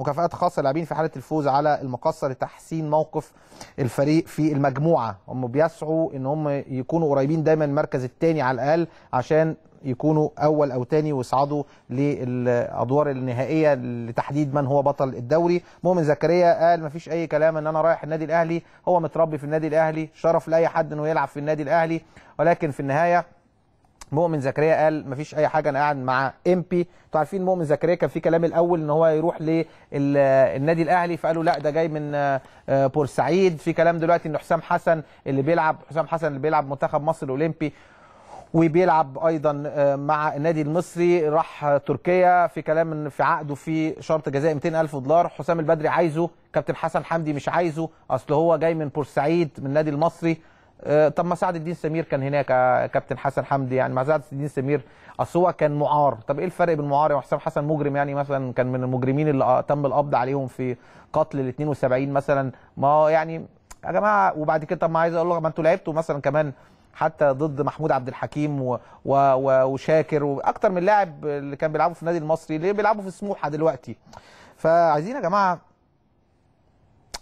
مكافآت خاصه للاعبين في حاله الفوز على المقصه لتحسين موقف الفريق في المجموعه هم بيسعوا ان هم يكونوا قريبين دايما المركز الثاني على الاقل عشان يكونوا اول او ثاني ويصعدوا للادوار النهائيه لتحديد من هو بطل الدوري مؤمن زكريا قال مفيش اي كلام ان انا رايح النادي الاهلي هو متربي في النادي الاهلي شرف لاي حد انه يلعب في النادي الاهلي ولكن في النهايه مؤمن زكريا قال مفيش اي حاجه انا قاعد مع ام بي انتوا عارفين مؤمن زكريا كان في كلام الاول ان هو يروح للنادي الاهلي فقالوا لا ده جاي من آه، بورسعيد في كلام دلوقتي ان حسام حسن اللي بيلعب حسام حسن اللي بيلعب منتخب مصر الاولمبي وبيلعب ايضا آه، مع النادي المصري راح تركيا في كلام ان في عقده في شرط جزائي 200000 دولار حسام البدري عايزه كابتن حسن حمدي مش عايزه اصل هو جاي من بورسعيد من النادي المصري آه، طب ما سعد الدين سمير كان هناك آه، كابتن حسن حمدي يعني مع سعد الدين سمير اصل هو كان معار طب ايه الفرق بين معار وحسام حسن مجرم يعني مثلا كان من المجرمين اللي آه، تم القبض عليهم في قتل ال 72 مثلا ما يعني يا جماعه وبعد كده طب ما عايز اقول لك ما انتوا لعبتوا مثلا كمان حتى ضد محمود عبد الحكيم و... و... و... وشاكر واكتر من لاعب اللي كان بيلعبوا في النادي المصري اللي بيلعبوا في سموحه دلوقتي فعايزين يا جماعه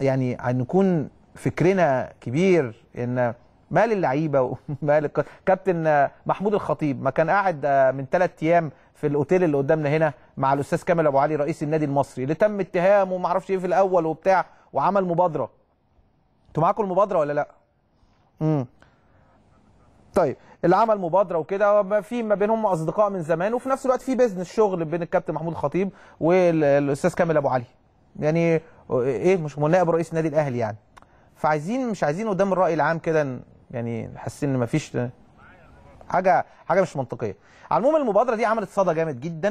يعني نكون فكرنا كبير ان مال اللعيبه ومال كابتن محمود الخطيب ما كان قاعد آه، من ثلاث ايام في الاوتيل اللي قدامنا هنا مع الاستاذ كامل ابو علي رئيس النادي المصري اللي تم اتهامه وما اعرفش ايه في الاول وبتاع وعمل مبادره انتوا معاكم المبادره ولا لا امم طيب اللي عمل مبادره وكده في ما بينهم اصدقاء من زمان وفي نفس الوقت في بيزنس شغل بين الكابتن محمود الخطيب والاستاذ كامل ابو علي يعني آه، ايه مش نائب رئيس النادي الاهلي يعني فعايزين مش عايزين قدام الراي العام كده يعني حاسين ان مفيش حاجه حاجه مش منطقيه على العموم المبادره دي عملت صدى جامد جدا